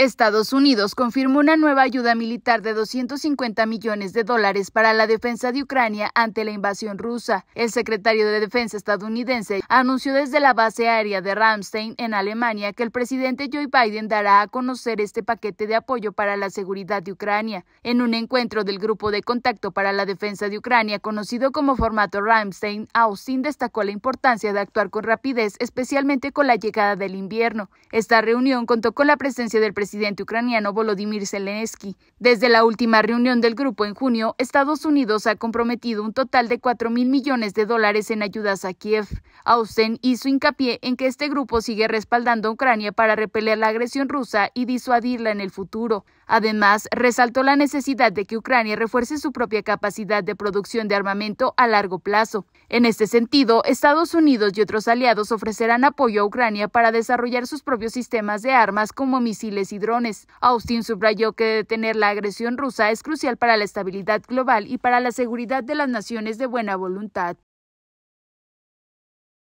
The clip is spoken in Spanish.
Estados Unidos confirmó una nueva ayuda militar de 250 millones de dólares para la defensa de Ucrania ante la invasión rusa. El secretario de Defensa estadounidense anunció desde la base aérea de Ramstein en Alemania que el presidente Joe Biden dará a conocer este paquete de apoyo para la seguridad de Ucrania. En un encuentro del Grupo de Contacto para la Defensa de Ucrania, conocido como formato Ramstein, Austin destacó la importancia de actuar con rapidez, especialmente con la llegada del invierno. Esta reunión contó con la presencia del presidente presidente ucraniano Volodymyr Zelensky. Desde la última reunión del grupo en junio, Estados Unidos ha comprometido un total de 4 mil millones de dólares en ayudas a Kiev. Austin hizo hincapié en que este grupo sigue respaldando a Ucrania para repeler la agresión rusa y disuadirla en el futuro. Además, resaltó la necesidad de que Ucrania refuerce su propia capacidad de producción de armamento a largo plazo. En este sentido, Estados Unidos y otros aliados ofrecerán apoyo a Ucrania para desarrollar sus propios sistemas de armas como misiles y drones. Austin subrayó que detener la agresión rusa es crucial para la estabilidad global y para la seguridad de las naciones de buena voluntad.